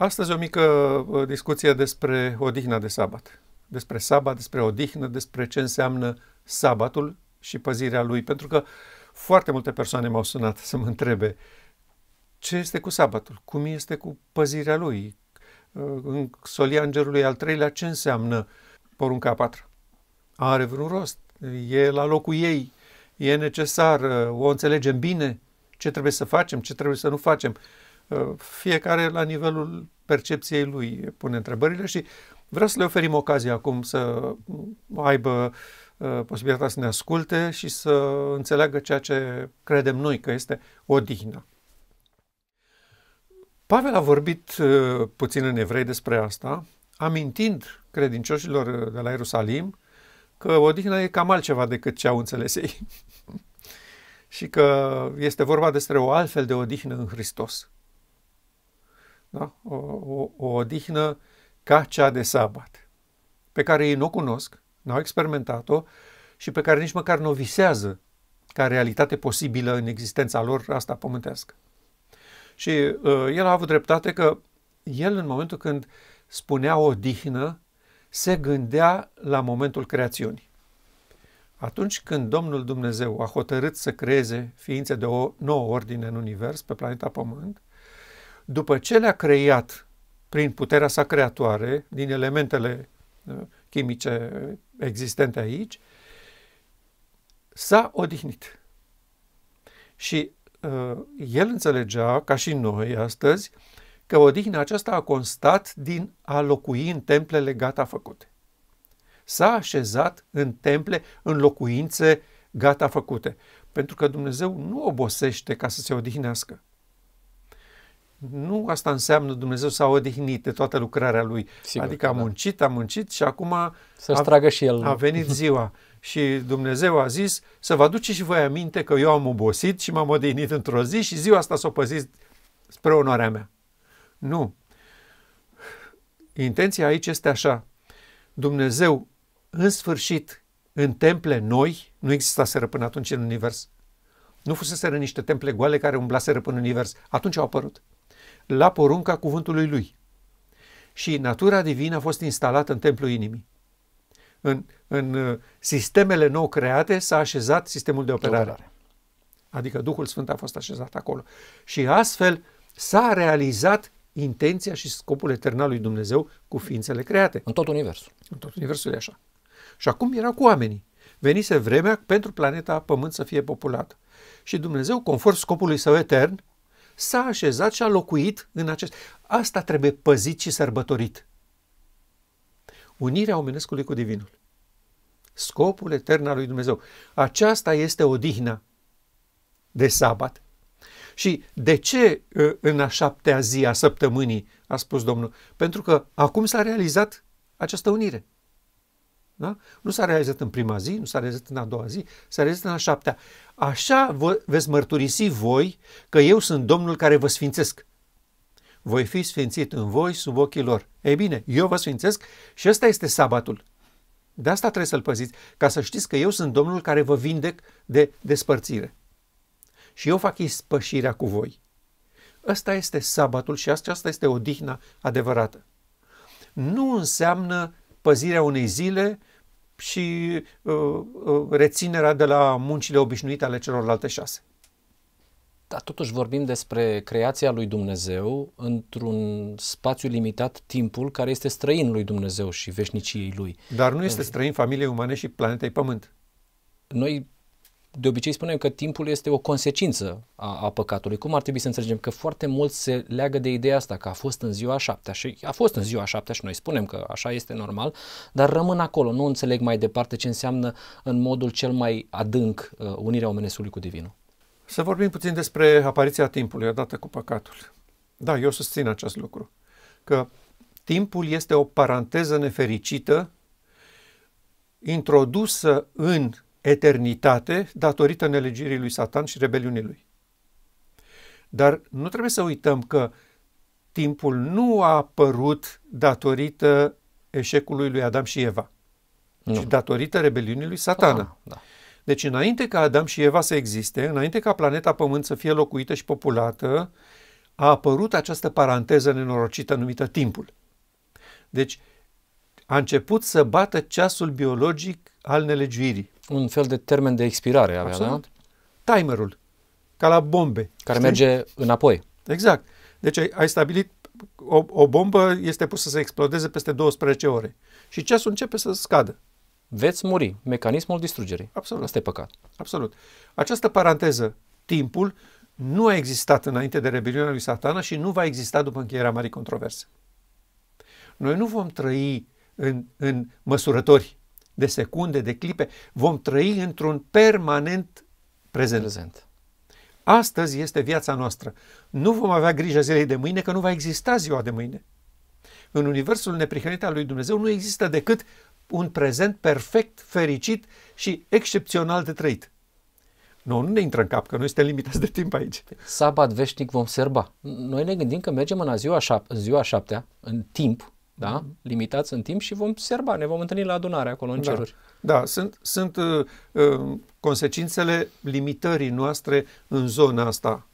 Astăzi o mică uh, discuție despre odihna de sabat. Despre sabat, despre odihnă, despre ce înseamnă sabatul și păzirea lui. Pentru că foarte multe persoane m-au sunat să mă întrebe ce este cu sabatul, cum este cu păzirea lui, uh, în solia îngerului al treilea, ce înseamnă porunca a patra? Are vreun rost? E la locul ei? E necesar? Uh, o înțelegem bine? Ce trebuie să facem? Ce trebuie să nu facem? Fiecare la nivelul percepției lui pune întrebările și vreau să le oferim ocazia acum să aibă uh, posibilitatea să ne asculte și să înțeleagă ceea ce credem noi că este odihna. Pavel a vorbit uh, puțin în evrei despre asta, amintind credincioșilor uh, de la Ierusalim că odihna e cam altceva decât ce au înțeles ei și că este vorba despre o altfel de odihnă în Hristos da? o, o, o odihnă ca cea de sabat, pe care ei nu o cunosc, n-au experimentat-o și pe care nici măcar nu o visează ca realitate posibilă în existența lor asta pământească. Și uh, el a avut dreptate că el în momentul când spunea odihnă, se gândea la momentul creațiunii. Atunci când Domnul Dumnezeu a hotărât să creeze ființe de o nouă ordine în univers, pe planeta Pământ, după ce le-a creat prin puterea sa creatoare, din elementele uh, chimice existente aici, s-a odihnit. Și uh, el înțelegea, ca și noi astăzi, că odihna aceasta a constat din a locui în templele gata făcute. S-a așezat în temple, în locuințe gata făcute, pentru că Dumnezeu nu obosește ca să se odihnească nu asta înseamnă Dumnezeu s-a odihnit de toată lucrarea lui. Sigur, adică a da. muncit, a muncit și acum să a, tragă și el. a venit ziua. și Dumnezeu a zis să vă aduceți și voi aminte că eu am obosit și m-am odihnit într-o zi și ziua asta s-o păzit spre onoarea mea. Nu. Intenția aici este așa. Dumnezeu, în sfârșit, în temple noi, nu existaseră până atunci în univers. Nu fuseseră niște temple goale care umblaseră până în univers. Atunci au apărut la porunca cuvântului lui. Și natura divină a fost instalată în templul inimii. În, în uh, sistemele nou create s-a așezat sistemul de operare. De operare. Adică Duhul Sfânt a fost așezat acolo. Și astfel s-a realizat intenția și scopul etern al lui Dumnezeu cu ființele create. În tot universul. În tot universul e așa. Și acum era cu oamenii. Venise vremea pentru planeta Pământ să fie populată. Și Dumnezeu, conform scopului său etern, s-a așezat și a locuit în acest... Asta trebuie păzit și sărbătorit. Unirea omenescului cu divinul. Scopul etern al lui Dumnezeu. Aceasta este odihna de sabat. Și de ce ă, în a șaptea zi a săptămânii, a spus Domnul? Pentru că acum s-a realizat această unire. Da? Nu s-a realizat în prima zi, nu s-a realizat în a doua zi, s-a realizat în a șaptea. Așa veți mărturisi voi că eu sunt Domnul care vă sfințesc. Voi fi sfințit în voi sub ochii lor. Ei bine, eu vă sfințesc și ăsta este sabatul. De asta trebuie să-l păziți, ca să știți că eu sunt Domnul care vă vindec de despărțire. Și eu fac ispășirea cu voi. Ăsta este sabatul și asta este o odihna adevărată. Nu înseamnă păzirea unei zile și uh, uh, reținerea de la muncile obișnuite ale celorlalte șase. Dar totuși vorbim despre creația lui Dumnezeu într-un spațiu limitat, timpul, care este străin lui Dumnezeu și veșniciei lui. Dar nu este străin familiei umane și planetei Pământ. Noi de obicei spunem că timpul este o consecință a, a păcatului. Cum ar trebui să înțelegem? Că foarte mult se leagă de ideea asta, că a fost în ziua șaptea și a fost în ziua șaptea și noi spunem că așa este normal, dar rămân acolo, nu înțeleg mai departe ce înseamnă în modul cel mai adânc uh, unirea omenesului cu divinul. Să vorbim puțin despre apariția timpului odată cu păcatul. Da, eu susțin acest lucru, că timpul este o paranteză nefericită introdusă în eternitate datorită nelegirii lui Satan și rebeliunii lui. Dar nu trebuie să uităm că timpul nu a apărut datorită eșecului lui Adam și Eva, nu. ci datorită rebeliunii lui Satana. Ah, da. Deci înainte ca Adam și Eva să existe, înainte ca planeta Pământ să fie locuită și populată, a apărut această paranteză nenorocită numită timpul. Deci a început să bată ceasul biologic al nelegiuirii. Un fel de termen de expirare avea, Absolut. da? Timerul, ca la bombe. Care știi? merge înapoi. Exact. Deci ai, ai stabilit o, o bombă este pusă să explodeze peste 12 ore și ceasul începe să scadă. Veți muri. Mecanismul distrugerii. Absolut. Asta e păcat. Absolut. Această paranteză, timpul, nu a existat înainte de rebeliunea lui satana și nu va exista după încheierea marii controverse. Noi nu vom trăi în, în măsurători de secunde, de clipe, vom trăi într-un permanent prezent. prezent. Astăzi este viața noastră. Nu vom avea grijă zilei de mâine, că nu va exista ziua de mâine. În universul neprihănit al lui Dumnezeu nu există decât un prezent perfect, fericit și excepțional de trăit. Noi nu ne intră în cap, că noi suntem limitați de timp aici. Sabat veșnic vom serba. Noi ne gândim că mergem în ziua, șap- ziua șaptea, în timp, da? Mhm. limitați în timp și vom serba, ne vom întâlni la adunare acolo în da. ceruri. Da, sunt, sunt uh, uh, consecințele limitării noastre în zona asta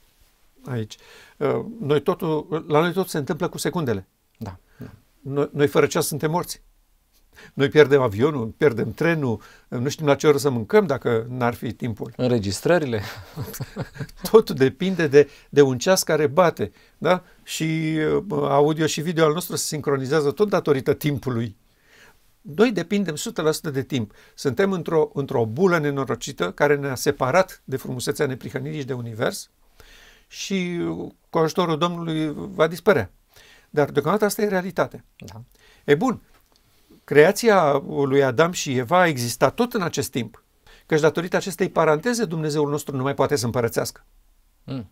aici. Uh, noi totul, la noi tot se întâmplă cu secundele. Da. da. Noi, noi fără ceas suntem morți. Noi pierdem avionul, pierdem trenul, nu știm la ce oră să mâncăm dacă n-ar fi timpul. Înregistrările? Totul depinde de, de un ceas care bate. Da? Și uh, audio și video al nostru se sincronizează tot datorită timpului. Noi depindem 100% de timp. Suntem într-o, într-o bulă nenorocită care ne-a separat de frumusețea neprihănirii și de univers și cu ajutorul Domnului va dispărea. Dar deocamdată asta e realitate. Da. E bun, Creația lui Adam și Eva a existat tot în acest timp. Căci datorită acestei paranteze, Dumnezeul nostru nu mai poate să împărățească. Mm.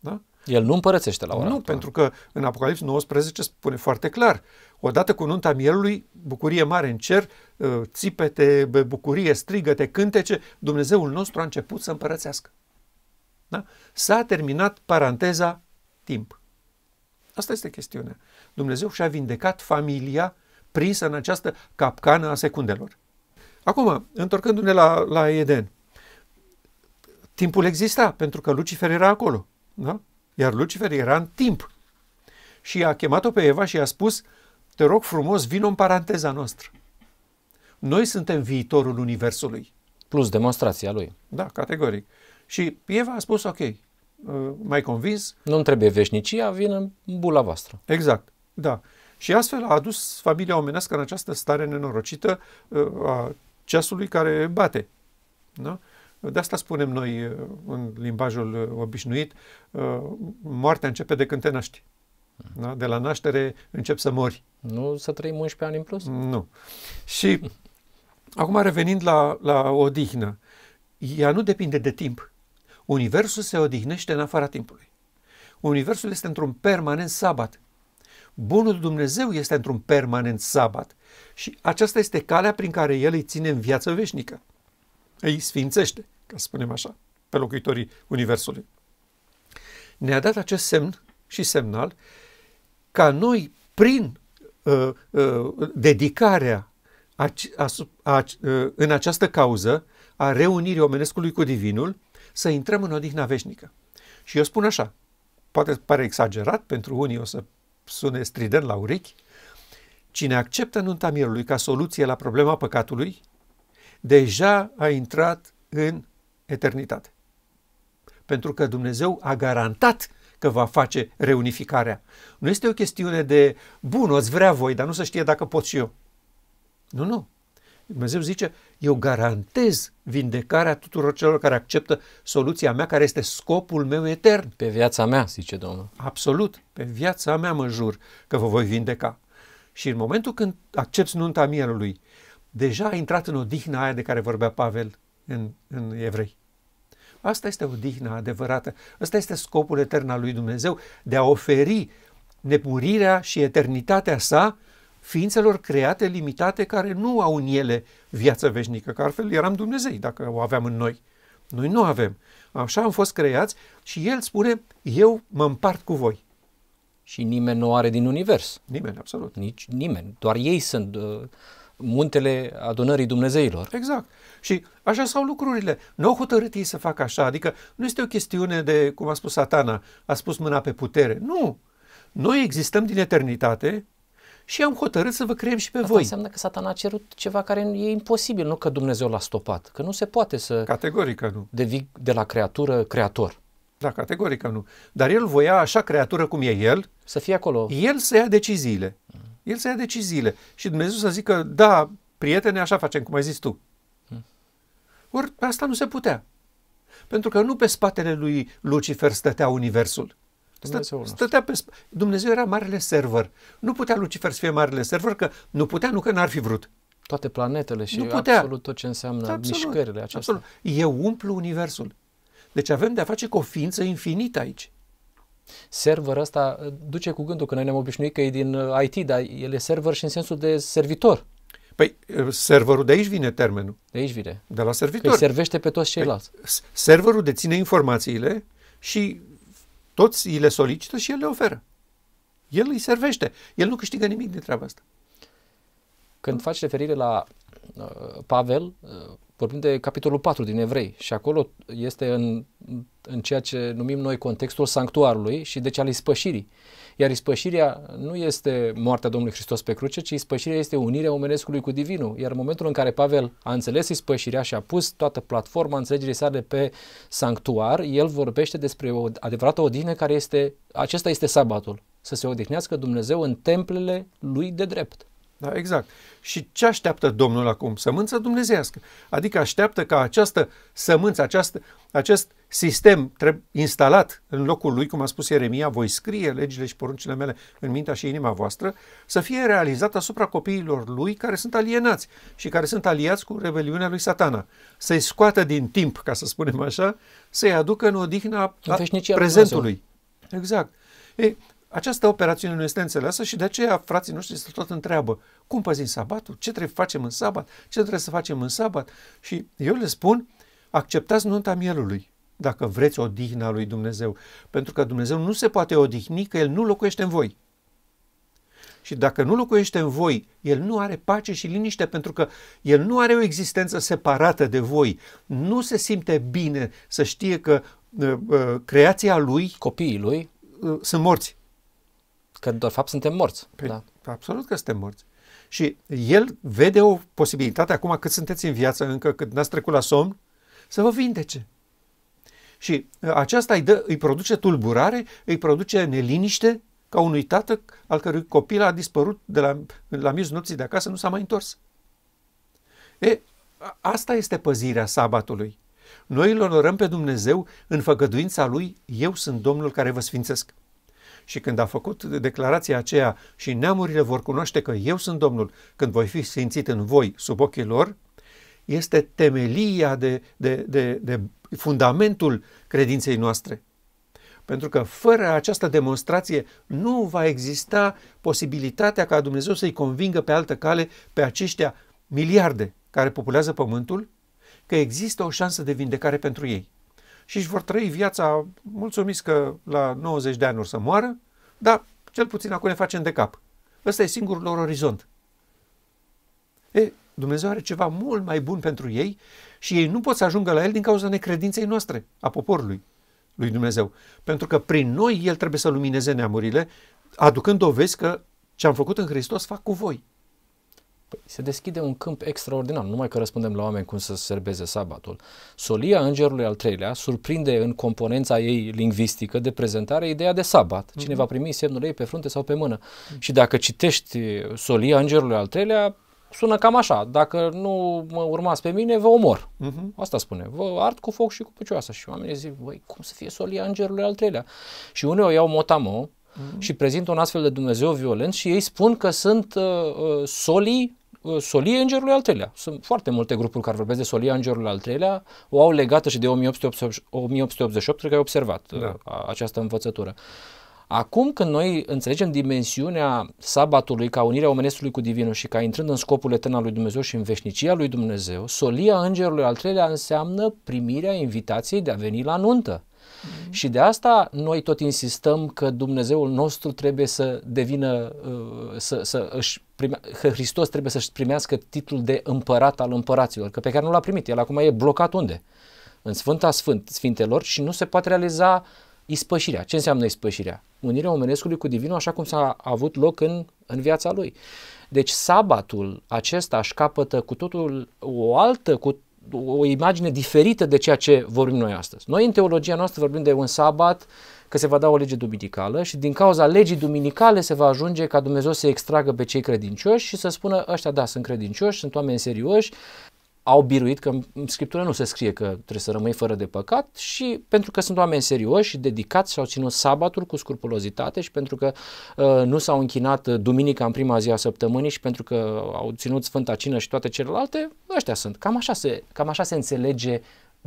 Da? El nu împărățește la ora Nu, actuală. pentru că în Apocalips 19 spune foarte clar, odată cu nunta mielului, bucurie mare în cer, ă, țipete, bucurie, strigăte, cântece, Dumnezeul nostru a început să împărățească. Da? S-a terminat paranteza timp. Asta este chestiunea. Dumnezeu și-a vindecat familia prinsă în această capcană a secundelor. Acum, întorcându-ne la, la Eden, timpul exista pentru că Lucifer era acolo, da? iar Lucifer era în timp. Și a chemat-o pe Eva și i-a spus, te rog frumos, vin în paranteza noastră. Noi suntem viitorul Universului. Plus demonstrația lui. Da, categoric. Și Eva a spus, ok, uh, mai convins. Nu-mi trebuie veșnicia, vin în bula voastră. Exact, da. Și astfel a adus familia omenească în această stare nenorocită uh, a ceasului care bate. Da? De asta spunem noi uh, în limbajul uh, obișnuit, moartea începe de când te naști. Mhm. Da? De la naștere încep să mori. Nu să trăim 11 ani în plus? Nu. Și acum revenind la, la odihnă, ea nu depinde de timp. Universul se odihnește în afara timpului. Universul este într-un permanent sabat. Bunul Dumnezeu este într-un permanent sabat și aceasta este calea prin care El îi ține în viață veșnică. Îi sfințește, ca să spunem așa, pe locuitorii Universului. Ne-a dat acest semn și semnal ca noi, prin uh, uh, dedicarea a, a, a, uh, în această cauză a reunirii omenescului cu Divinul, să intrăm în odihna veșnică. Și eu spun așa, poate pare exagerat, pentru unii o să sune strident la urechi, cine acceptă nunta mielului ca soluție la problema păcatului, deja a intrat în eternitate. Pentru că Dumnezeu a garantat că va face reunificarea. Nu este o chestiune de, bun, o vrea voi, dar nu se știe dacă pot și eu. Nu, nu. Dumnezeu zice, eu garantez vindecarea tuturor celor care acceptă soluția mea, care este scopul meu etern. Pe viața mea, zice Domnul. Absolut, pe viața mea mă jur că vă voi vindeca. Și în momentul când accepti nunta mielului, deja a intrat în odihna aia de care vorbea Pavel în, în Evrei. Asta este odihna adevărată. Asta este scopul etern al lui Dumnezeu de a oferi nepurirea și eternitatea sa ființelor create, limitate, care nu au în ele viață veșnică, că altfel eram Dumnezei dacă o aveam în noi. Noi nu avem. Așa am fost creați și El spune, eu mă împart cu voi. Și nimeni nu are din univers. Nimeni, absolut. Nici nimeni. Doar ei sunt uh, muntele adunării Dumnezeilor. Exact. Și așa sau lucrurile. Nu au hotărât ei să facă așa. Adică nu este o chestiune de, cum a spus satana, a spus mâna pe putere. Nu. Noi existăm din eternitate, și am hotărât să vă creăm și pe Asta voi. înseamnă că satana a cerut ceva care e imposibil, nu că Dumnezeu l-a stopat, că nu se poate să... Categorică nu. Devii de la creatură creator. Da, categorică nu. Dar el voia așa creatură cum e el. Să fie acolo. El să ia deciziile. Mm. El să ia deciziile. Și Dumnezeu să zică, da, prietene, așa facem, cum ai zis tu. Mm. Ori asta nu se putea. Pentru că nu pe spatele lui Lucifer stătea universul. Dumnezeu Stă, stătea pe sp- Dumnezeu era marele server. Nu putea Lucifer să fie marele server, că nu putea, nu că n-ar fi vrut. Toate planetele și nu putea. absolut tot ce înseamnă absolut, mișcările acestea. Absolut. Eu umplu universul. Deci avem de-a face cu o ființă infinită aici. Server ăsta uh, duce cu gândul că noi ne-am obișnuit că e din uh, IT, dar el e server și în sensul de servitor. Păi, uh, serverul de aici vine termenul. De aici vine. De la servitor. Că servește pe toți păi, ceilalți. Păi, serverul deține informațiile și toți îi le solicită și el le oferă. El îi servește. El nu câștigă nimic din treaba asta. Când faci referire la uh, Pavel, uh, vorbim de capitolul 4 din Evrei și acolo este în, în ceea ce numim noi contextul sanctuarului și deci al ispășirii. Iar ispășirea nu este moartea Domnului Hristos pe cruce, ci ispășirea este unirea omenescului cu divinul. Iar în momentul în care Pavel a înțeles ispășirea și a pus toată platforma înțelegerii sale pe sanctuar, el vorbește despre o adevărată odihnă care este, acesta este sabatul, să se odihnească Dumnezeu în templele lui de drept. Da, exact. Și ce așteaptă Domnul acum? Sămânță dumnezească. Adică așteaptă ca această sămânță, această, acest sistem instalat în locul lui, cum a spus Ieremia, voi scrie legile și poruncile mele în mintea și inima voastră, să fie realizat asupra copiilor lui care sunt alienați și care sunt aliați cu rebeliunea lui satana. Să-i scoată din timp, ca să spunem așa, să-i aducă în odihna în prezentului. Dumnezeu. Exact. E, această operațiune nu este înțeleasă și de aceea frații noștri se tot întreabă cum păzim sabatul, ce trebuie să facem în sabat, ce trebuie să facem în sabat și eu le spun acceptați nunta mielului dacă vreți odihna lui Dumnezeu, pentru că Dumnezeu nu se poate odihni că El nu locuiește în voi. Și dacă nu locuiește în voi, El nu are pace și liniște pentru că El nu are o existență separată de voi. Nu se simte bine să știe că uh, uh, creația Lui, copiii Lui, uh, sunt morți. Că, de fapt, suntem morți. Pe, păi, da. Absolut că suntem morți. Și el vede o posibilitate acum cât sunteți în viață încă, cât n-ați trecut la somn, să vă vindece. Și uh, aceasta îi, dă, îi produce tulburare, îi produce neliniște ca unui tată al cărui copil a dispărut de la, la miezul nopții de acasă, nu s-a mai întors. E, asta este păzirea sabatului. Noi îl onorăm pe Dumnezeu în făgăduința lui, eu sunt Domnul care vă sfințesc. Și când a făcut declarația aceea și neamurile vor cunoaște că eu sunt Domnul, când voi fi simțit în voi sub ochii lor, este temelia de, de, de, de fundamentul credinței noastre. Pentru că fără această demonstrație nu va exista posibilitatea ca Dumnezeu să-i convingă pe altă cale pe aceștia miliarde care populează pământul că există o șansă de vindecare pentru ei și își vor trăi viața mulțumiți că la 90 de ani să moară, dar cel puțin acum ne facem de cap. Ăsta e singurul lor orizont. E, Dumnezeu are ceva mult mai bun pentru ei și ei nu pot să ajungă la el din cauza necredinței noastre, a poporului lui Dumnezeu. Pentru că prin noi el trebuie să lumineze neamurile, aducând dovezi că ce am făcut în Hristos fac cu voi. Păi, se deschide un câmp extraordinar, numai că răspundem la oameni cum să serbeze sabatul. Solia Îngerului al treilea surprinde în componența ei lingvistică de prezentare ideea de sabat. Mhm. Cine va primi semnul ei pe frunte sau pe mână. Mm-hmm. Și dacă citești uh, Solia Îngerului al treilea, sună cam așa, dacă nu mă urmați pe mine, vă omor. Mm-hmm. Asta spune, vă art cu foc și cu picioasa. Și oamenii zic, băi, cum să fie solia îngerului al treilea? Și unii o iau motamo Mm-hmm. și prezintă un astfel de Dumnezeu violent și ei spun că sunt uh, uh solii Uh, solie îngerului al treilea. Sunt foarte multe grupuri care vorbesc de solia îngerului al treilea, o au legată și de 1888, 1888 cred că ai observat uh, da. această învățătură. Acum când noi înțelegem dimensiunea sabatului ca unirea omenestului cu divinul și ca intrând în scopul etern al lui Dumnezeu și în veșnicia lui Dumnezeu, solia îngerului al treilea înseamnă primirea invitației de a veni la nuntă. Mm-hmm. Și de asta noi tot insistăm că Dumnezeul nostru trebuie să devină, uh, să, să își prime, că Hristos trebuie să-și primească titlul de împărat al împăraților, că pe care nu l-a primit, el acum e blocat unde? În Sfânta Sfânt, Sfintelor și nu se poate realiza ispășirea. Ce înseamnă ispășirea? Unirea omenescului cu Divinul așa cum s-a avut loc în, în viața lui. Deci sabatul acesta își capătă cu totul o altă, cu o imagine diferită de ceea ce vorbim noi astăzi. Noi în teologia noastră vorbim de un sabat, că se va da o lege duminicală și din cauza legii duminicale se va ajunge ca Dumnezeu să extragă pe cei credincioși și să spună ăștia da, sunt credincioși, sunt oameni serioși, au biruit că în Scriptură nu se scrie că trebuie să rămâi fără de păcat și pentru că sunt oameni serioși și dedicați și au ținut sabatul cu scrupulozitate și pentru că uh, nu s-au închinat duminica în prima zi a săptămânii și pentru că au ținut Sfânta Cină și toate celelalte, ăștia sunt. Cam așa se, cam așa se înțelege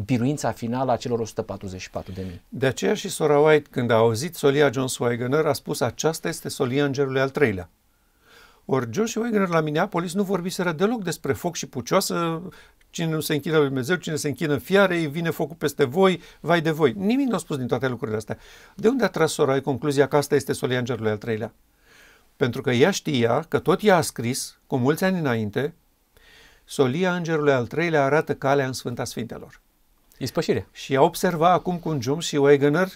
biruința finală a celor 144 de mii. De aceea și Sora White, când a auzit solia John Swigener, a spus aceasta este solia îngerului al treilea. Ori și Wagner la Minneapolis nu vorbiseră deloc despre foc și pucioasă, cine nu se închină lui Dumnezeu, cine se închină îi vine focul peste voi, vai de voi. Nimic nu a spus din toate lucrurile astea. De unde a tras Sorai concluzia că asta este soliangerul al treilea? Pentru că ea știa că tot ea a scris, cu mulți ani înainte, solia îngerului al treilea arată calea în Sfânta Sfintelor. Ispășire. Și a observat acum cum jum și Wegener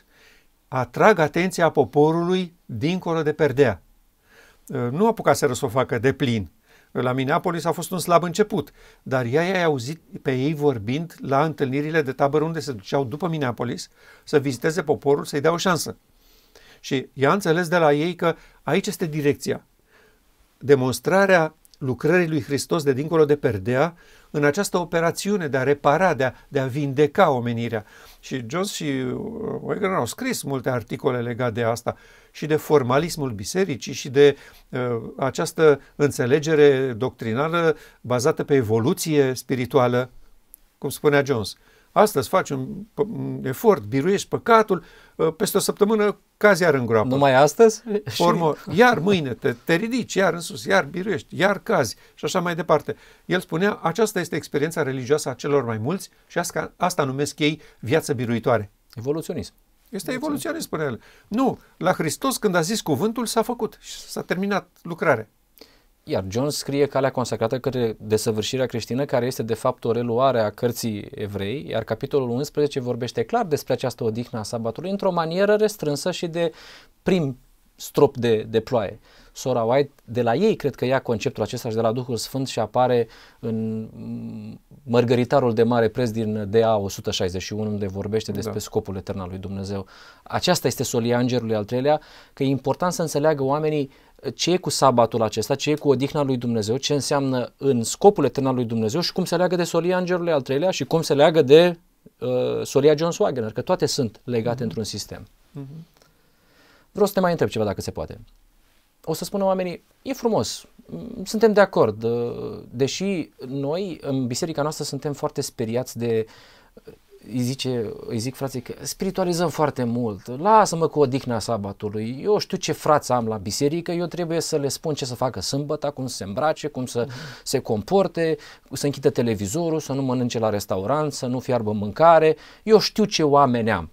atrag atenția poporului dincolo de perdea. Eh, nu apucaseră să o facă de plin. La Minneapolis a fost un slab început, dar ea i-a auzit pe ei vorbind la întâlnirile de tabără unde se duceau după Minneapolis să viziteze poporul, să-i dea o șansă. Și ea a înțeles de la ei că aici este direcția. Demonstrarea lucrării lui Hristos de dincolo de perdea în această operațiune de a repara, de a, de a vindeca omenirea. Și Jones și uh, Wegener au scris multe articole legate de asta și de formalismul bisericii și de uh, această înțelegere doctrinală bazată pe evoluție spirituală, cum spunea Jones. Uh, Astăzi faci un efort, biruiești păcatul, ă, peste o săptămână cazi iar în groapă. Numai astăzi? formă. iar mâine te, te ridici, iar în sus, iar biruiești, iar cazi și așa mai departe. El spunea, aceasta este experiența religioasă a celor mai mulți și asta, asta numesc ei viață biruitoare. Evoluționism. Este evoluționism, spunea el. Nu, la Hristos când a zis cuvântul s-a făcut și s-a terminat lucrarea. Iar John scrie calea consacrată către desăvârșirea creștină, care este de fapt o reluare a cărții evrei, iar capitolul 11 vorbește clar despre această odihnă a sabatului într-o manieră restrânsă și de prim strop de, de ploaie. Sora White, de la ei cred că ia conceptul acesta și de la Duhul Sfânt și apare în mărgăritarul de mare preț din DA 161 unde vorbește da. despre scopul etern al lui Dumnezeu. Aceasta este solia îngerului al treilea, că e important să înțeleagă oamenii uh, ce e cu sabatul acesta, ce e cu odihna lui Dumnezeu, ce înseamnă în scopul etern al lui Dumnezeu și cum se leagă de solia îngerului al treilea și cum se leagă de uh, solia John Swagener, că toate sunt legate mm-hmm. într-un sistem. Mm-hmm. Vreau să te mai întreb ceva dacă se poate. O să spună oamenii, e frumos, suntem de acord, uh, deși noi în biserica noastră suntem foarte speriați de îi, zice, îi zic frații că spiritualizăm foarte mult, lasă-mă cu odihna sabatului, eu știu ce frață am la biserică, eu trebuie să le spun ce să facă sâmbăta, cum să se îmbrace, cum să mhm. se comporte, să închidă televizorul, să nu mănânce la restaurant, să nu fiarbă mâncare, eu știu ce oameni am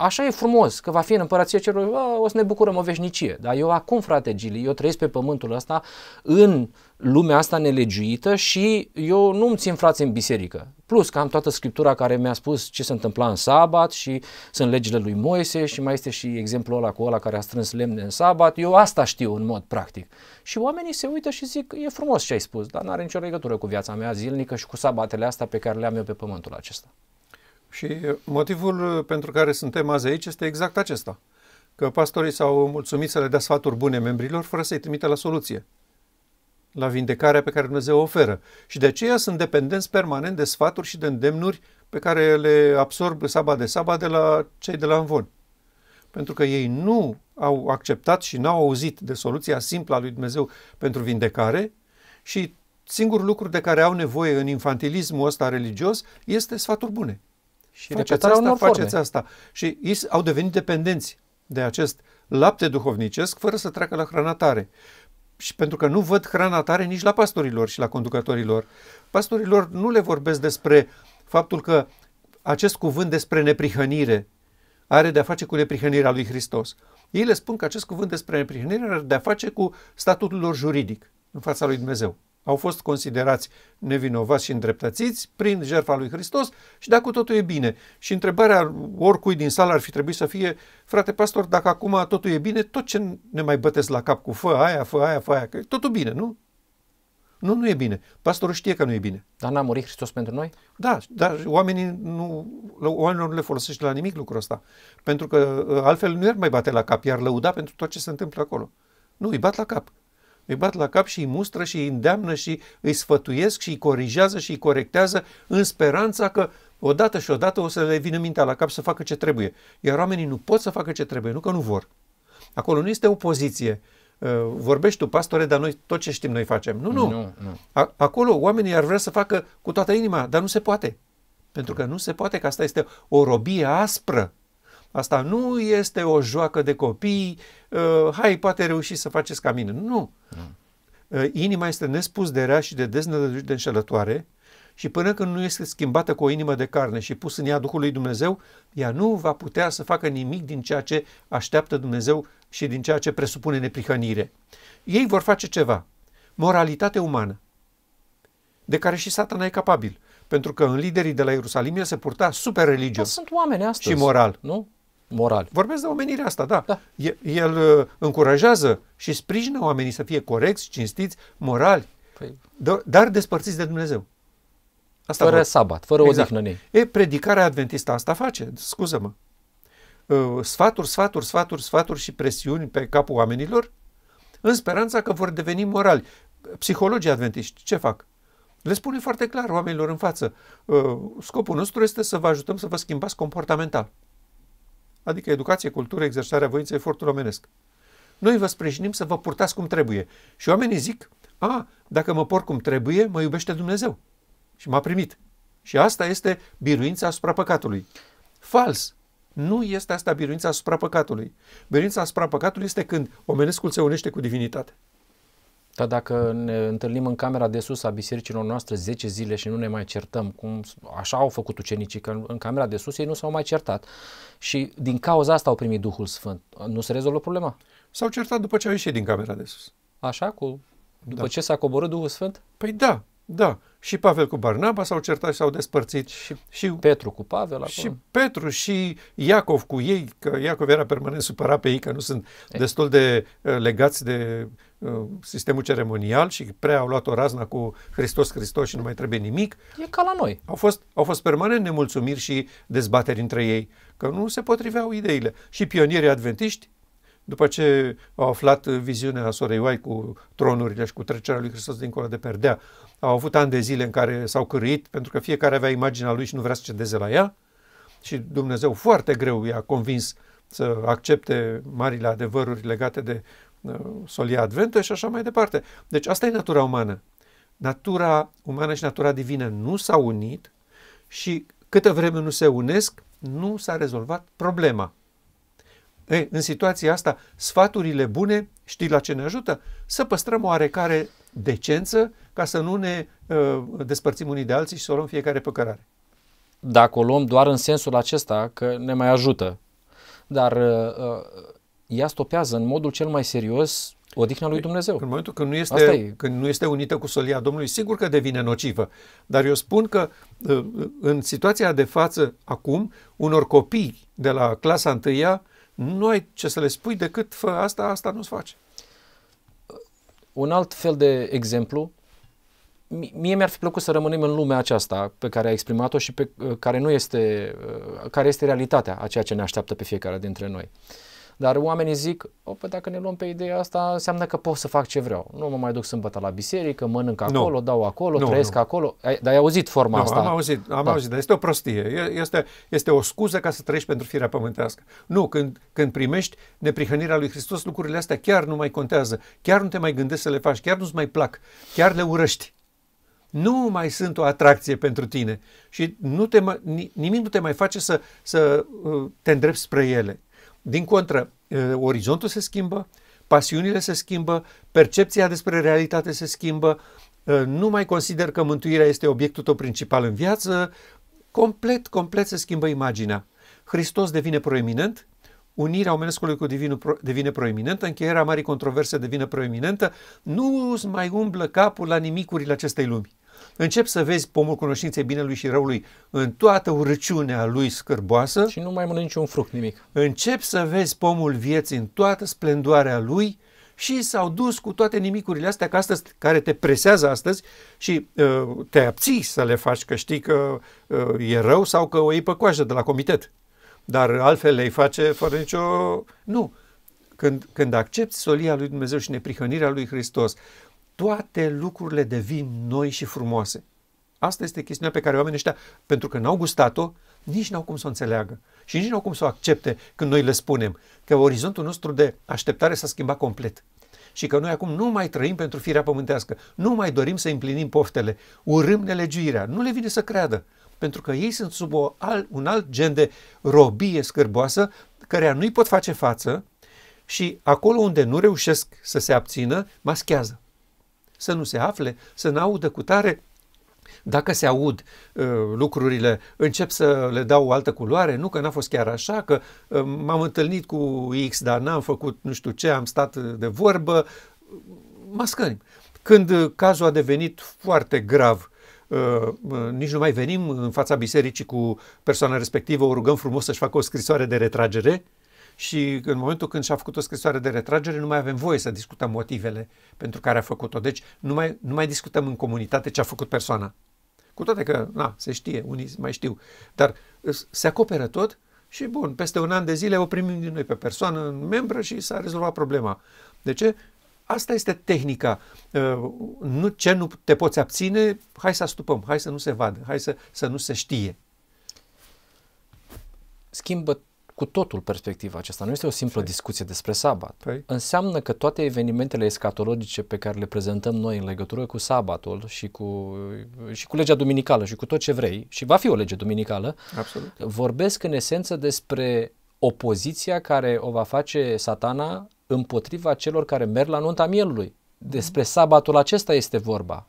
așa e frumos că va fi în împărăția cerului, o să ne bucurăm o veșnicie. Dar eu acum, frate Gili, eu trăiesc pe pământul ăsta, în lumea asta nelegiuită și eu nu-mi țin frații în biserică. Plus că am toată scriptura care mi-a spus ce se întâmpla în sabat și sunt legile lui Moise și mai este și exemplul ăla cu ăla care a strâns lemne în sabat. Eu asta știu în mod practic. Și oamenii se uită și zic, e frumos ce ai spus, dar nu are nicio legătură cu viața mea zilnică și cu sabatele astea pe care le am eu pe pământul acesta. Și motivul pentru care suntem azi aici este exact acesta. Că pastorii s-au mulțumit să le dea sfaturi bune membrilor fără să-i trimite la soluție, la vindecarea pe care Dumnezeu o oferă. Și de aceea sunt dependenți permanent de sfaturi și de îndemnuri pe care le absorb saba de saba de la cei de la învon. Pentru că ei nu au acceptat și n-au auzit de soluția simplă a lui Dumnezeu pentru vindecare și singurul lucru de care au nevoie în infantilismul ăsta religios este sfaturi bune și faceți asta, unor faceți forme. asta. Și ei au devenit dependenți de acest lapte duhovnicesc fără să treacă la hrana tare. Și pentru că nu văd hrana tare nici la pastorilor și la conducătorilor. Pastorilor nu le vorbesc despre faptul că acest cuvânt despre neprihănire are de-a face cu neprihănirea lui Hristos. Ei le spun că acest cuvânt despre neprihănire are de-a face cu statutul lor juridic în fața lui Dumnezeu au fost considerați nevinovați și îndreptățiți prin jertfa lui Hristos și dacă totul e bine. Și întrebarea oricui din sală ar fi trebuit să fie, frate pastor, dacă acum totul e bine, tot ce ne mai bătesc la cap cu fă aia, fă aia, fă aia, că e totul bine, nu? Nu, nu e bine. Pastorul știe că nu e bine. Dar n-a murit Hristos pentru noi? Da, dar oamenii nu, oamenilor nu le folosește la nimic lucrul ăsta. Pentru că ă, altfel nu i-ar mai bate la cap, iar lăuda pentru tot ce se întâmplă acolo. Nu, îi bat la cap îi bat la cap și îi mustră și îi îndeamnă și îi sfătuiesc și îi corijează și îi corectează în speranța că odată și odată o să le vină mintea la cap să facă ce trebuie. Iar oamenii nu pot să facă ce trebuie, nu că nu vor. Acolo nu este o poziție. Uh, vorbești tu, pastore, dar noi tot ce știm noi facem. Nu, nu. nu, nu. Acolo oamenii ar vrea să facă cu toată inima, dar nu se poate. Pentru că nu se poate, că asta este o robie aspră Asta nu este o joacă de copii, uh, hai, poate reușiți să faceți ca mine. Nu. Mm. Uh, inima este nespus de rea și de deznădăjduit de înșelătoare și până când nu este schimbată cu o inimă de carne și pus în ea Duhul lui Dumnezeu, ea nu va putea să facă nimic din ceea ce așteaptă Dumnezeu și din ceea ce presupune neprihănire. Ei vor face ceva, moralitate umană, de care și satana e capabil, pentru că în liderii de la Ierusalim el se purta super da, religios. Da, sunt oameni astăzi. Și moral. Nu? moral. Vorbesc de omenirea asta, da. da. El uh, încurajează și sprijină oamenii să fie corecți, cinstiți, morali, păi... dar despărțiți de Dumnezeu. Asta fără vor... sabat, fără exact. odihnă E, predicarea adventistă asta face, scuză-mă. Uh, sfaturi, sfaturi, sfaturi, sfaturi și presiuni pe capul oamenilor în speranța că vor deveni morali. Psihologii adventiști ce fac? Le spune foarte clar oamenilor în față, uh, scopul nostru este să vă ajutăm să vă schimbați comportamental adică educație, cultură, exercitarea voinței, efortul omenesc. Noi vă sprijinim să vă purtați cum trebuie. Și oamenii zic, a, dacă mă port cum trebuie, mă iubește Dumnezeu. Și m-a primit. Și asta este biruința asupra păcatului. Fals! Nu este asta biruința asupra păcatului. Biruința asupra păcatului este când omenescul se unește cu divinitatea. Dar dacă ne întâlnim în camera de sus a bisericilor noastre 10 zile și nu ne mai certăm, cum așa au făcut ucenicii, că în camera de sus ei nu s-au mai certat. Și din cauza asta au primit Duhul Sfânt. Nu se rezolvă problema. S-au certat după ce au ieșit din camera de sus. Așa? Cu... După da. ce s-a coborât Duhul Sfânt? Păi da, da. Și Pavel cu Barnaba s-au certat și s-au despărțit. Și, și Petru cu Pavel acolo. Și Petru și Iacov cu ei, că Iacov era permanent supărat pe ei că nu sunt destul de uh, legați de Uh, sistemul ceremonial și prea au luat-o razna cu Hristos, Hristos și nu mai trebuie nimic. E ca la noi. Au fost, au fost permanent nemulțumiri și dezbateri între ei, că nu se potriveau ideile. Și pionierii adventiști, după ce au aflat viziunea sorei Uai cu tronurile și cu trecerea lui Hristos dincolo de perdea, au avut ani de zile în care s-au cărit pentru că fiecare avea imaginea lui și nu vrea să cedeze la ea și Dumnezeu foarte greu i-a convins să accepte marile adevăruri legate de Uh, solia adventă și așa mai departe. Deci asta e natura umană. Natura umană și natura divină nu s-au unit și câtă vreme nu se unesc, nu s-a rezolvat problema. Ei, în situația asta, sfaturile bune, știi la ce ne ajută? Să păstrăm oarecare decență ca să nu ne uh, despărțim unii de alții și să o luăm fiecare pe cărare. Dacă o luăm doar în sensul acesta că ne mai ajută, dar uh, uh ea stopează în modul cel mai serios odihna lui păi, Dumnezeu. În momentul când nu este, e. când nu este unită cu solia Domnului, sigur că devine nocivă. Dar eu spun că ă, ă, în situația de față acum, unor copii de la clasa întâia, nu ai ce să le spui decât fă asta, asta nu-ți face. Un alt fel de exemplu, mie mi-ar fi plăcut să rămânem în lumea aceasta pe care a exprimat-o și pe ă, care nu este, care este realitatea a ceea ce ne așteaptă pe fiecare dintre noi. Uh, dar oamenii zic, o, oh, păi dacă ne luăm pe ideea asta, înseamnă că pot să fac ce vreau. Nu mă mai duc sâmbătă la biserică, mănânc acolo, nu. dau acolo, nu, trăiesc nu. acolo. Ai, dar ai auzit forma nu, asta? am auzit, am da. auzit, dar este o prostie. Este, este o scuză ca să trăiești pentru firea pământească. Nu, când, când primești neprihănirea lui Hristos, lucrurile astea chiar nu mai contează. Chiar nu te mai gândești să le faci, chiar nu-ți mai plac, chiar le urăști nu mai sunt o atracție pentru tine și nu te nimic nu te mai face să, să uh, te îndrepți spre ele. Din contră, orizontul se schimbă, pasiunile se schimbă, percepția despre realitate se schimbă, nu mai consider că mântuirea este obiectul tău principal în viață, complet, complet se schimbă imaginea. Hristos devine proeminent, unirea omenescului cu divinul devine proeminentă, încheierea marii controverse devine proeminentă, nu mai umblă capul la nimicurile acestei lumi. Încep să vezi pomul cunoștinței binelui și răului în toată urăciunea lui scârboasă. Și nu mai mănânci niciun fruct, nimic. Încep să vezi pomul vieții în toată splendoarea lui și s-au dus cu toate nimicurile astea că astăzi, care te presează astăzi și uh, te abții să le faci că știi că uh, e rău sau că o iei pe coajă de la comitet. Dar altfel le face fără nicio... Nu. Când, când accepti solia lui Dumnezeu și neprihănirea lui Hristos, toate lucrurile devin noi și frumoase. Asta este chestiunea pe care oamenii ăștia, pentru că n-au gustat-o, nici n-au cum să o înțeleagă și nici n-au cum să o accepte când noi le spunem că orizontul nostru de așteptare s-a schimbat complet și că noi acum nu mai trăim pentru firea pământească, nu mai dorim să împlinim poftele, urâm nelegiuirea, nu le vine să creadă, pentru că ei sunt sub o alt, un alt gen de robie scârboasă, care nu-i pot face față și acolo unde nu reușesc să se abțină, maschează să nu se afle, să n-audă cu tare dacă se aud uh, lucrurile, încep să le dau o altă culoare, nu că n-a fost chiar așa, că uh, m-am întâlnit cu X, dar n-am făcut nu știu ce, am stat uh, de vorbă, mascărim. Când uh, cazul a devenit foarte grav, uh, uh, nici nu mai venim în fața bisericii cu persoana respectivă, o rugăm frumos să-și facă o scrisoare de retragere, și în momentul când și-a făcut o scrisoare de retragere, nu mai avem voie să discutăm motivele pentru care a făcut-o. Deci nu mai, nu mai discutăm în comunitate ce a făcut persoana. Cu toate că, na, se știe, unii mai știu, dar uh, se acoperă tot și, bun, peste un an de zile o primim din noi pe persoană în membră și s-a rezolvat problema. De ce? Asta este tehnica. Uh, nu, ce nu te poți abține, hai să astupăm, hai să nu se vadă, hai să, să nu se știe. Schimbă cu totul perspectiva aceasta. Nu este o simplă păi. discuție despre sabat. Păi. Înseamnă că toate evenimentele escatologice pe care le prezentăm noi în legătură cu sabatul și cu, și cu legea duminicală și cu tot ce vrei, și va fi o lege duminicală, Absolut. vorbesc în esență despre opoziția care o va face satana împotriva celor care merg la nunta mielului. Mhm. Despre sabatul acesta este vorba.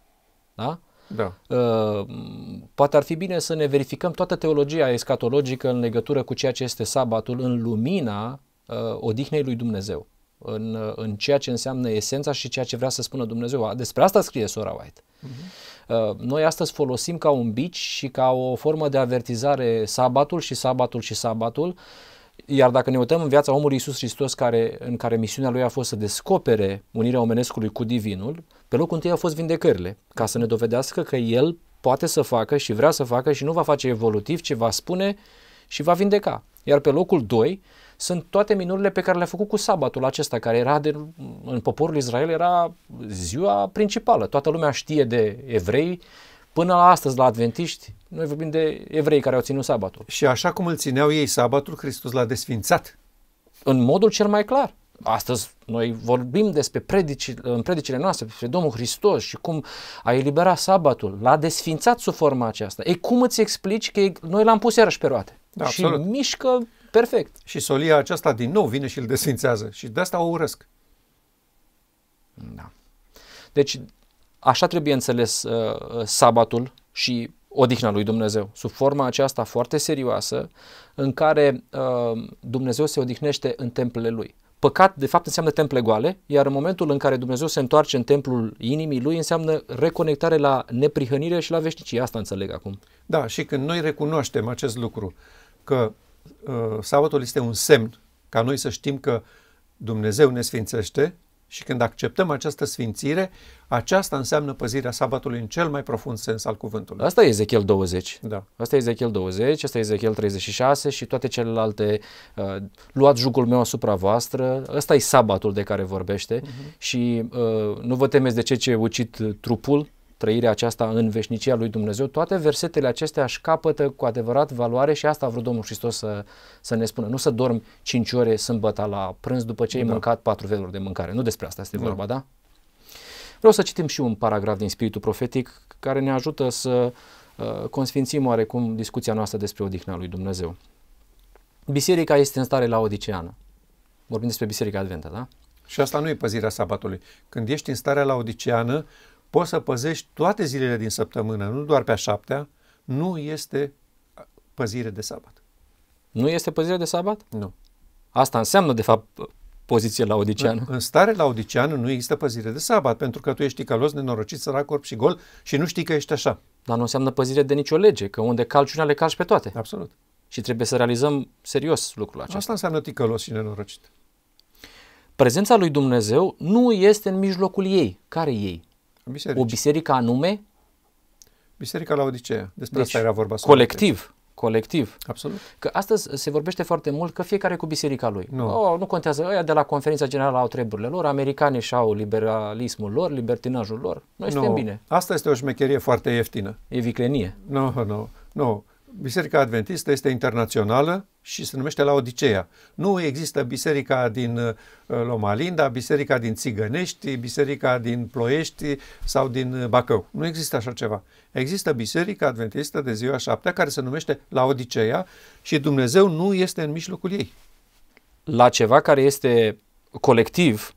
Da? Da. Uh, poate ar fi bine să ne verificăm toată teologia escatologică în legătură cu ceea ce este sabatul în lumina uh, odihnei lui Dumnezeu, în, uh, în ceea ce înseamnă esența și ceea ce vrea să spună Dumnezeu. Despre asta scrie Sora White. Uh-huh. Uh, noi astăzi folosim ca un bici și ca o formă de avertizare sabatul și sabatul și sabatul iar dacă ne uităm în viața omului Iisus Hristos, care, în care misiunea lui a fost să descopere unirea omenescului cu divinul, pe locul întâi au fost vindecările, ca să ne dovedească că el poate să facă și vrea să facă și nu va face evolutiv, ci va spune și va vindeca. Iar pe locul 2 sunt toate minunile pe care le-a făcut cu sabatul acesta, care era de, în poporul Israel era ziua principală. Toată lumea știe de evrei Până la astăzi, la adventiști, noi vorbim de evrei care au ținut sabatul. Și așa cum îl țineau ei sabatul, Hristos l-a desfințat. În modul cel mai clar. Astăzi noi vorbim despre predici, în predicile noastre, despre Domnul Hristos și cum a eliberat sabatul, l-a desfințat sub forma aceasta. E cum îți explici că noi l-am pus iarăși pe roate? Da, și absolut. mișcă perfect. Și solia aceasta din nou vine și îl desfințează și de asta o urăsc. Da. Deci Așa trebuie înțeles uh, uh, sabatul și odihna lui Dumnezeu, sub forma aceasta foarte serioasă, în care uh, Dumnezeu se odihnește în templele lui. Păcat, de fapt, înseamnă temple goale, iar în momentul în care Dumnezeu se întoarce în templul inimii lui, înseamnă reconectare la neprihănire și la veșnicie. Asta înțeleg acum. Da, și când noi recunoaștem acest lucru, că uh, sabatul este un semn ca noi să știm că Dumnezeu ne sfințește, și când acceptăm această sfințire, aceasta înseamnă păzirea sabatului în cel mai profund sens al cuvântului. Asta e Ezechiel 20. Da. Asta e Ezechiel 20, asta e Ezechiel 36 și toate celelalte. Uh, luați jugul meu asupra voastră. Asta e sabatul de care vorbește uh-huh. și uh, nu vă temeți de ce ce ucit trupul, trăirea aceasta în veșnicia lui Dumnezeu, toate versetele acestea își capătă cu adevărat valoare și asta a vrut Domnul Hristos să, să ne spună. Nu să dorm 5 ore sâmbătă la prânz după ce da. ai mâncat patru feluri de mâncare. Nu despre asta este da. vorba, da? Vreau să citim și un paragraf din Spiritul Profetic care ne ajută să uh, consfințim oarecum discuția noastră despre odihna lui Dumnezeu. Biserica este în stare la odiceană. Vorbim despre Biserica Adventă, da? Și asta nu e păzirea sabatului. Când ești în starea odiceană, poți să păzești toate zilele din săptămână, nu doar pe a șaptea, nu este păzire de sabat. Nu este păzire de sabat? Nu. Asta înseamnă, de fapt, poziție la În, în stare la laodiceană nu există păzire de sabat, pentru că tu ești calos, nenorocit, sărac, corp și gol și nu știi că ești așa. Dar nu înseamnă păzire de nicio lege, că unde calci una le calci pe toate. Absolut. Și trebuie să realizăm serios lucrul acesta. Asta înseamnă ticălos și nenorocit. Prezența lui Dumnezeu nu este în mijlocul ei. Care ei? biserici. o biserică anume? Biserica la Odiseea. Despre deci, asta era vorba. Colectiv. Colectiv. Absolut. Că astăzi se vorbește foarte mult că fiecare cu biserica lui. Nu. Oh, nu contează. Ăia de la conferința generală au treburile lor, americanii și-au liberalismul lor, libertinajul lor. Noi nu. suntem bine. Asta este o șmecherie foarte ieftină. E viclenie. Nu, no, nu, no, nu. No. Biserica Adventistă este internațională, și se numește la Odiceea. Nu există biserica din uh, Linda, biserica din Țigănești, biserica din Ploiești sau din uh, Bacău. Nu există așa ceva. Există biserica adventistă de ziua șaptea care se numește la Odiceea și Dumnezeu nu este în mijlocul ei. La ceva care este colectiv,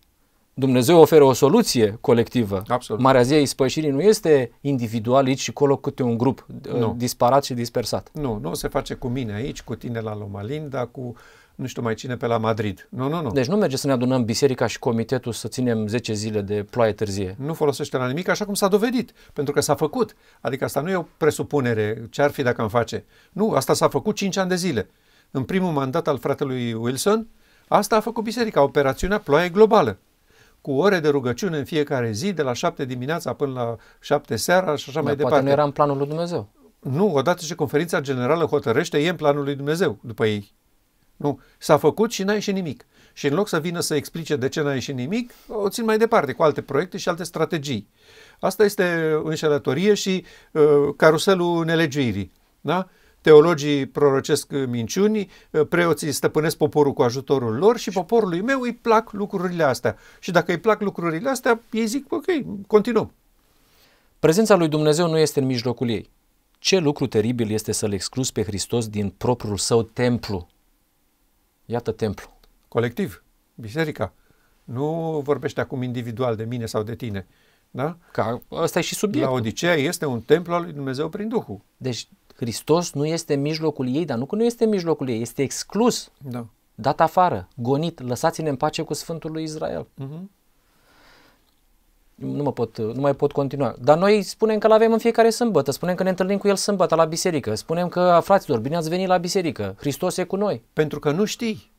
Dumnezeu oferă o soluție colectivă. Absolut. Marea zi a ispășirii nu este individual aici și colo câte un grup uh, nu. disparat și dispersat. Nu, nu se face cu mine aici, cu tine la Lomalinda, cu nu știu mai cine pe la Madrid. Nu, nu, nu. Deci nu merge să ne adunăm biserica și comitetul să ținem 10 zile de ploaie târzie. Nu folosește la nimic așa cum s-a dovedit, pentru că s-a făcut. Adică asta nu e o presupunere, ce ar fi dacă am face. Nu, asta s-a făcut 5 ani de zile. În primul mandat al fratelui Wilson, asta a făcut biserica, operațiunea ploaie globală cu ore de rugăciune în fiecare zi, de la 7 dimineața până la 7 seara și așa Dar mai poate departe. nu era în planul lui Dumnezeu. Nu, odată ce conferința generală hotărăște, e în planul lui Dumnezeu după ei. Nu, s-a făcut și n-a ieșit nimic. Și în loc să vină să explice de ce n-a ieșit nimic, o țin mai departe cu alte proiecte și alte strategii. Asta este înșelătorie și uh, caruselul nelegiuirii. Da? Uh, teologii prorocesc minciuni, preoții stăpânesc poporul cu ajutorul lor și poporului meu îi plac lucrurile astea. Și dacă îi plac lucrurile astea, ei zic, ok, continuăm. Prezența lui Dumnezeu nu este în mijlocul ei. Ce lucru teribil este să-L excluzi pe Hristos din propriul său templu? Iată templu. Colectiv, biserica. Nu vorbește acum individual de mine sau de tine. Da? Ca, asta e și subiectul. La Odiseea este un templu al lui Dumnezeu prin Duhul. Deci Hristos nu este în mijlocul ei, dar nu că nu este în mijlocul ei, este exclus, da. dat afară, gonit, lăsați-ne în pace cu Sfântul lui Israel. Uh-huh. Nu, mă pot, nu mai pot continua. Dar noi spunem că l-avem în fiecare sâmbătă, spunem că ne întâlnim cu el sâmbătă la biserică, spunem că, fraților, bine ați venit la biserică, Hristos e cu noi. Pentru că nu știi.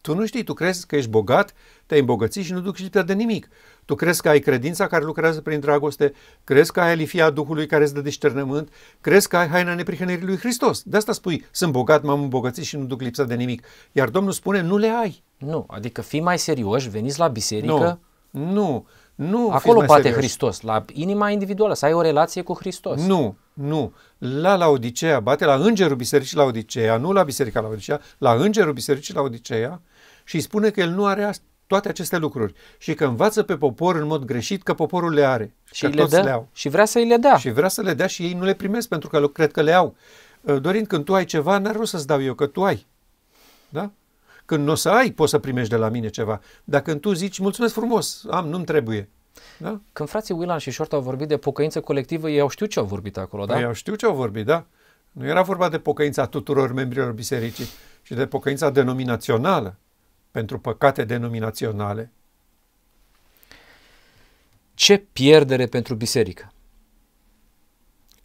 Tu nu știi, tu crezi că ești bogat, te-ai îmbogățit și nu duci lipsă de nimic. Tu crezi că ai credința care lucrează prin dragoste, crezi că ai alifia Duhului care îți dă discernământ, crezi că ai haina neprihănirii lui Hristos. De asta spui, sunt bogat, m-am îmbogățit și nu duc lipsa de nimic. Iar Domnul spune, nu le ai. Nu, adică fii mai serios, veniți la biserică. Nu, nu. nu Acolo poate serios. Hristos, la inima individuală, să ai o relație cu Hristos. Nu, nu. La la Laodicea, bate la îngerul bisericii Laodicea, nu la biserica Laodicea, la îngerul bisericii Laodicea și îi spune că el nu are asta toate aceste lucruri și că învață pe popor în mod greșit că poporul le are și că le toți dă. le au. Și vrea să îi le dea. Și vrea să le dea și ei nu le primesc pentru că cred că le au. Ă, Dorind, când tu ai ceva, n-ar rost să-ți dau eu, că tu ai. Da? Când nu o să ai, poți să primești de la mine ceva. Dar când tu zici, mulțumesc frumos, am, nu-mi trebuie. Da? Când frații Willan și Short au vorbit de pocăință colectivă, ei au știut ce au vorbit acolo, da? Ei păi au știut ce au vorbit, da. Nu era vorba de pocăința tuturor membrilor bisericii, ci de pocăința denominațională pentru păcate denominaționale. Ce pierdere pentru biserică!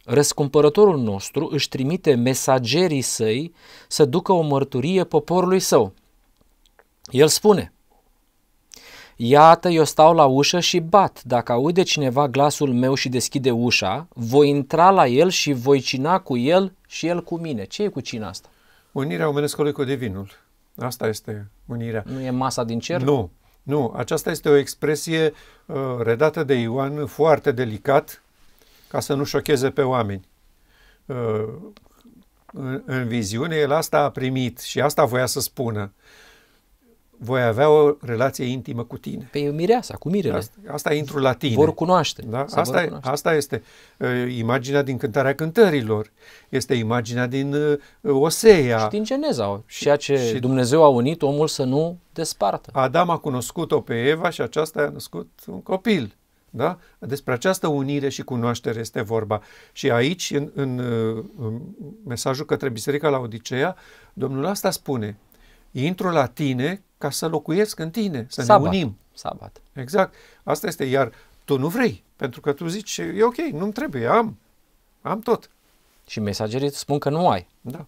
Răscumpărătorul nostru își trimite mesagerii săi să ducă o mărturie poporului său. El spune, Iată, eu stau la ușă și bat. Dacă aude cineva glasul meu și deschide ușa, voi intra la el și voi cina cu el și el cu mine. Ce e cu cina asta? Unirea omenescului cu divinul. Asta este unirea. Nu e masa din cer? Nu, nu. Aceasta este o expresie uh, redată de Ioan foarte delicat ca să nu șocheze pe oameni. Uh, în, în viziune el asta a primit și asta voia să spună. Uh, voi avea o relație intimă cu tine. Pe păi mireasa, cu mirele. Asta, asta intru la tine. Vor cunoaște. Da? Asta, vor cunoaște. asta este uh, imaginea din Cântarea Cântărilor, este imaginea din uh, Osea. Și din Geneza, ceea ce și, Dumnezeu a unit, omul să nu despartă. Adam a cunoscut-o pe Eva și aceasta a născut un copil. Da? Despre această unire și cunoaștere este vorba. Și aici, în, în, ă, în mesajul către Biserica la Odiseea, Domnul asta spune, intru la tine ca să locuiesc în tine, să Sabat. ne unim. Sabat. Exact. Asta este. Iar tu nu vrei, pentru că tu zici, e ok, nu-mi trebuie, am, am tot. Și mesagerii spun că nu ai. Da.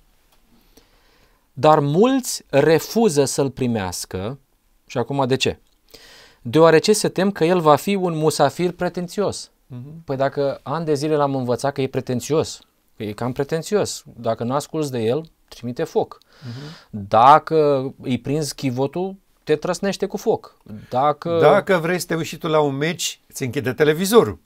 Dar mulți refuză să-l primească și acum de ce? Deoarece se tem că el va fi un musafir pretențios. Mm-hmm. Păi dacă ani de zile l-am învățat că e pretențios, că e cam pretențios, dacă nu asculți de el, trimite foc. Uh-huh. Dacă îi prinzi chivotul, te trăsnește cu foc. Dacă, Dacă vrei să te uiți tu la un meci, ți închide televizorul.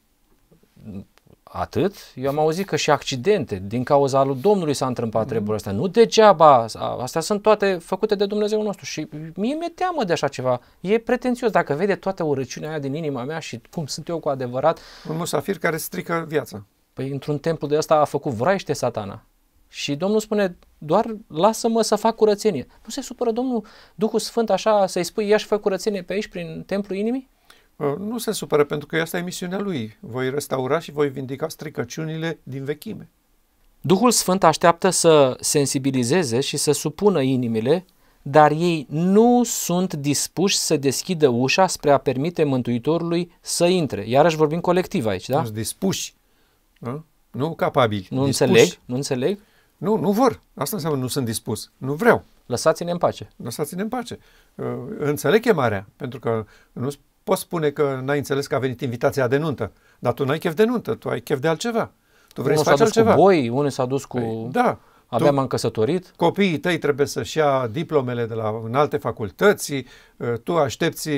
Atât? Eu am auzit că și accidente din cauza lui Domnului s-a întâmplat mhm. treburile astea. Nu degeaba, astea sunt toate făcute de Dumnezeu nostru și mie mi-e teamă de așa ceva. E pretențios dacă vede toată urăciunea aia din inima mea și cum sunt eu cu adevărat. Un musafir care strică viața. Păi într-un templu de asta a făcut vraiște satana. Și Domnul spune, doar lasă-mă să fac curățenie. Nu se supără Domnul Duhul Sfânt așa să-i spui, ia și fă curățenie pe aici, prin templul inimii? Uh, nu se supără, pentru că asta e misiunea lui. Voi restaura și voi vindica stricăciunile din vechime. Duhul Sfânt așteaptă să sensibilizeze și să supună inimile, dar ei nu sunt dispuși să deschidă ușa spre a permite Mântuitorului să intre. Iarăși vorbim colectiv aici, da? Nu sunt dispuși, nu? Uh? nu capabili. Nu dispuși. înțeleg, nu înțeleg. Nu, nu vor. Asta înseamnă nu sunt dispus. Nu vreau. Lăsați-ne în pace. Lăsați-ne în pace. Uh, înțeleg chemarea, pentru că nu poți spune că n-ai înțeles că a venit invitația de nuntă. Dar tu n-ai chef de nuntă, tu ai chef de altceva. Tu vrei unul să faci altceva. Cu boi, unul s-a dus cu... Păi, da. Abia tu, m-am căsătorit. Copiii tăi trebuie să-și ia diplomele de la în alte facultăți, uh, tu aștepți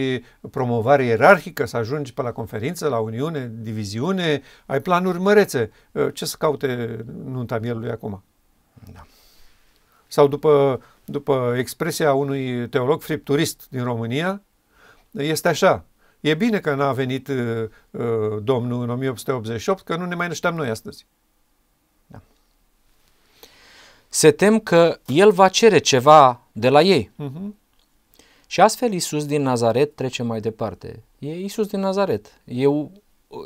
promovare ierarhică, să ajungi pe la conferință, la uniune, diviziune, ai planuri mărețe. Uh, ce să caute nunta mielului acum? sau după, după expresia unui teolog fripturist din România, este așa. E bine că n-a venit uh, uh Domnul în 1888, că nu ne mai nășteam noi astăzi. Da. Se tem că el va cere ceva de la ei. Uh-huh. Și astfel Iisus din Nazaret trece mai departe. E Iisus din Nazaret. E,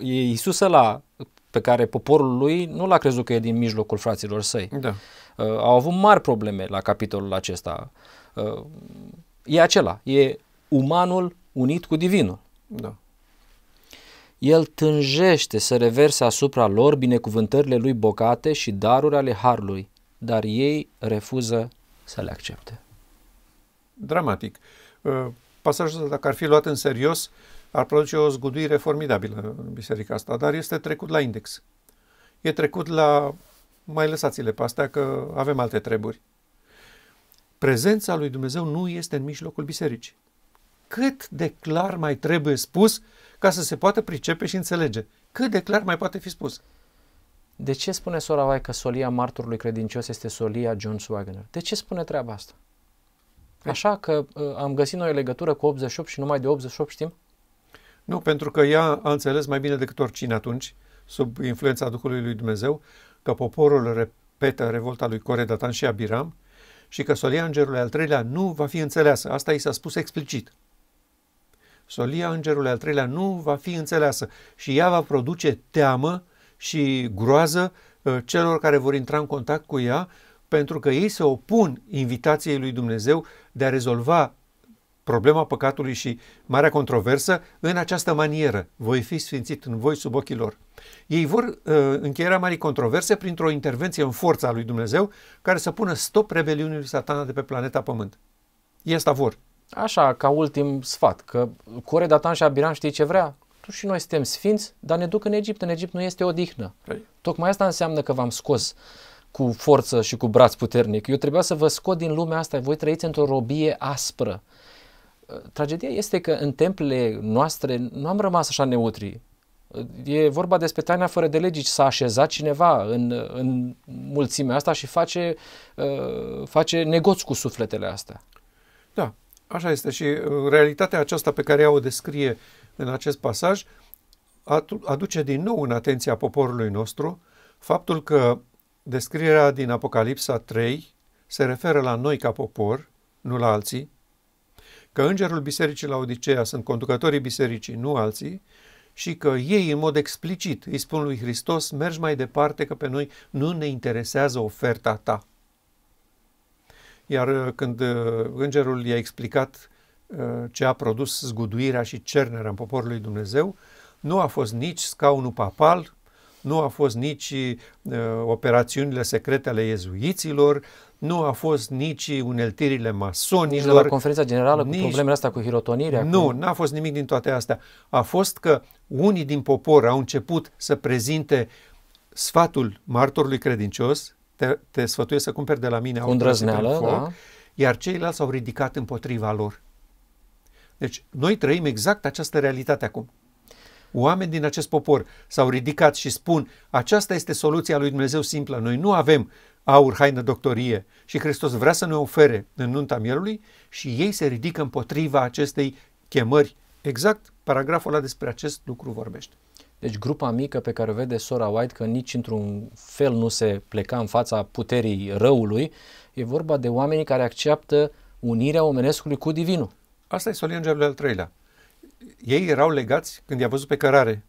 e Iisus la pe care poporul lui nu l-a crezut că e din mijlocul fraților săi. Da. Uh, au avut mari probleme la capitolul acesta. Uh, e acela, e umanul unit cu divinul. Da. El tânjește să reverse asupra lor binecuvântările lui bogate și daruri ale harului, dar ei refuză să le accepte. Dramatic. Uh, pasajul dacă ar fi luat în serios, uh, ar produce o zguduire formidabilă în biserica asta, dar este trecut la index. E trecut la... mai lăsați-le pe astea că avem alte treburi. Prezența lui Dumnezeu nu este în mijlocul bisericii. Cât de clar mai trebuie spus ca să se poată pricepe și înțelege? Cât de clar mai poate fi spus? De ce spune sora Vai că solia martorului credincios este solia John Swagner? De ce spune treaba asta? Păi- Așa că uh, am găsit noi o legătură cu 88 și numai de 88 știm? Nu, pentru că ea a înțeles mai bine decât oricine atunci, sub influența Duhului lui Dumnezeu, că poporul repetă revolta lui Core, Datan și Abiram și că solia îngerului al treilea nu va fi înțeleasă. Asta i s-a spus explicit. Solia îngerului al treilea nu va fi înțeleasă și ea va produce teamă și groază uh, celor care vor intra în contact cu ea, pentru că ei se opun invitației lui Dumnezeu de a rezolva problema păcatului și marea controversă în această manieră. Voi fi sfințit în voi sub ochii lor. Ei vor uh, încheierea marii controverse printr-o intervenție în forța lui Dumnezeu care să pună stop rebeliunii lui satana de pe planeta Pământ. Ei asta vor. Așa, ca ultim sfat, că Core, Datan și Abiram știi ce vrea? Tu și noi suntem sfinți, dar ne duc în Egipt. În Egipt nu este odihnă. Right. Păi. Tocmai asta înseamnă că v-am scos cu forță și cu braț puternic. Eu trebuia să vă scot din lumea asta. Voi trăiți într-o robie aspră tragedia este că în templele noastre nu am rămas așa neutri. E vorba despre taina fără de legi, s-a așezat cineva în, în mulțimea asta și face, uh, face negoți cu sufletele astea. Da, așa este și uh, realitatea aceasta pe care ea o descrie în acest pasaj aduce din nou în atenția poporului nostru faptul că descrierea din Apocalipsa 3 se referă la noi ca popor, nu la alții, că îngerul bisericii la Odiseea sunt conducătorii bisericii, nu alții, și că ei, în mod explicit, îi spun lui Hristos, mergi mai departe că pe noi nu ne interesează oferta ta. Iar uh, când uh, îngerul i-a explicat uh, ce a produs zguduirea și cernerea în poporul lui Dumnezeu, nu a fost nici scaunul papal, nu a fost nici uh, operațiunile secrete ale iezuiților, nu a fost nici uneltirile masonilor. Nici la conferința generală nici, cu problemele astea cu hirotonirea. Nu, cu... n-a fost nimic din toate astea. A fost că unii din popor au început să prezinte sfatul martorului credincios, te, te sfătuiesc să cumperi de la mine un drăzneală, foc, da. iar ceilalți s-au ridicat împotriva lor. Deci noi trăim exact această realitate acum. Oameni din acest popor s-au ridicat și spun aceasta este soluția lui Dumnezeu simplă. Noi nu avem aur, haină, doctorie și Hristos vrea să ne ofere în nunta mielului și ei se ridică împotriva acestei chemări. Exact paragraful ăla despre acest lucru vorbește. Deci grupa mică pe care o vede sora White că nici într-un fel nu se pleca în fața puterii răului, e vorba de oamenii care acceptă unirea omenescului cu divinul. Asta e Solingerul al treilea. Ei erau legați, când i-a văzut pe cărare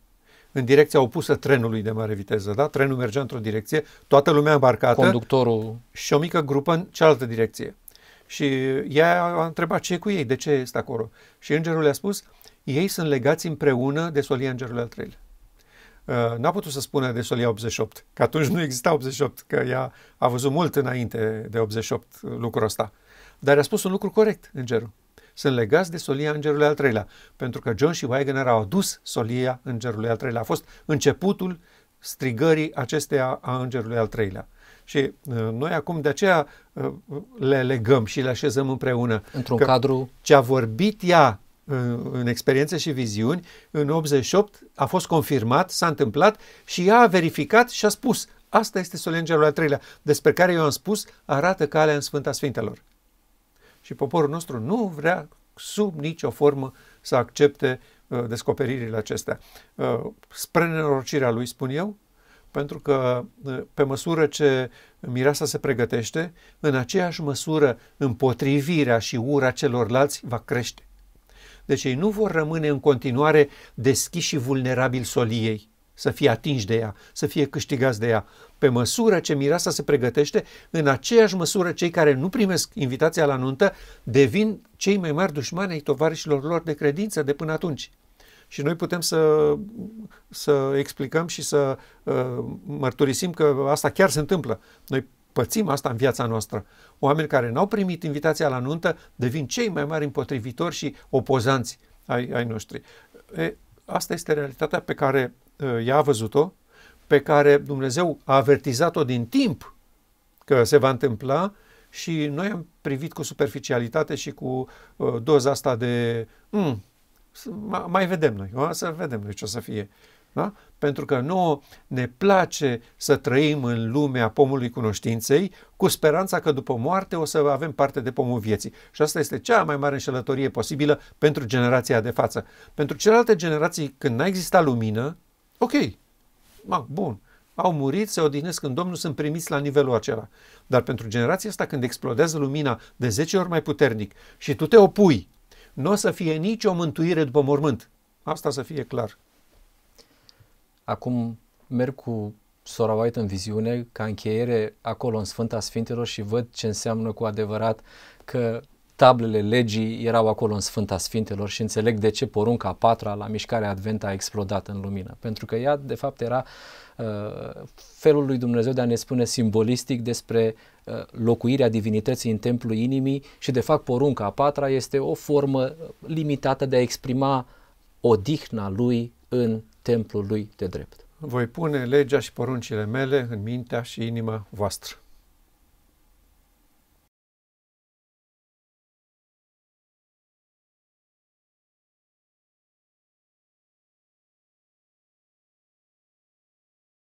în direcția opusă trenului de mare viteză, da? Trenul mergea într-o direcție, toată lumea îmbarcată. Conductorul. Și o mică grupă în cealaltă direcție. Și ea a întrebat ce e cu ei, de ce este acolo. Și îngerul le-a spus, ei sunt legați împreună de solia îngerului al treilea. Uh, n-a putut să spună de solia 88, că atunci nu exista 88, că ea a văzut mult înainte de 88 lucrul ăsta. Dar a spus un lucru corect îngerul sunt legați de solia îngerului al treilea, pentru că John și Wagner au adus solia îngerului al treilea. A fost începutul strigării acesteia a îngerului al treilea. Și uh, noi acum de aceea uh, le legăm și le așezăm împreună. Într-un cadru... Ce a vorbit ea uh, în experiențe și viziuni, în 88 a fost confirmat, s-a întâmplat și ea a verificat și a spus Asta este solengerul al treilea, despre care eu am spus, arată calea în Sfânta Sfintelor și poporul nostru nu vrea sub nicio formă să accepte uh, descoperirile acestea. Uh, spre nenorocirea lui, spun eu, pentru că uh, pe măsură ce mireasa se pregătește, în aceeași măsură împotrivirea și ura celorlalți va crește. Deci ei nu vor rămâne în continuare deschiși și vulnerabili soliei, să fie atinși de ea, să fie câștigați de ea. Pe măsură ce mireasa se pregătește, în aceeași măsură cei care nu primesc invitația la nuntă devin cei mai mari dușmani ai tovarășilor lor de credință de până atunci. Și noi putem să, să explicăm și să uh, mărturisim că asta chiar se întâmplă. Noi pățim asta în viața noastră. Oameni care n-au primit invitația la nuntă devin cei mai mari împotrivitori și opozanți ai, ai noștri. E, asta este realitatea pe care Uh, ea a văzut-o, pe care Dumnezeu a avertizat-o din timp că se va întâmpla și noi am privit cu superficialitate și cu uh, doza asta de mm, mai vedem noi, o? să vedem noi ce o să fie. Da? Pentru că nouă ne place să trăim în lumea pomului cunoștinței cu speranța că după moarte o să avem parte de pomul vieții. Și asta este cea mai mare înșelătorie posibilă pentru generația de față. Pentru celelalte generații, când n-a existat lumină, Ok, ma, bun, au murit, se odihnesc în Domnul, sunt primiți la nivelul acela. Dar pentru generația asta, când explodează lumina de 10 ori mai puternic și tu te opui, nu o să fie nicio mântuire după mormânt. Asta să fie clar. Acum merg cu Sora White în viziune, ca încheiere acolo în Sfânta Sfintelor și văd ce înseamnă cu adevărat că tablele legii erau acolo în Sfânta Sfintelor și înțeleg de ce porunca a patra la mișcarea Advent a explodat în lumină. Pentru că ea, de fapt, era uh, felul lui Dumnezeu de a ne spune simbolistic despre uh, locuirea divinității în templul inimii și, de fapt, porunca a patra este o formă limitată de a exprima odihna lui în templul lui de drept. Voi pune legea și poruncile mele în mintea și inima voastră.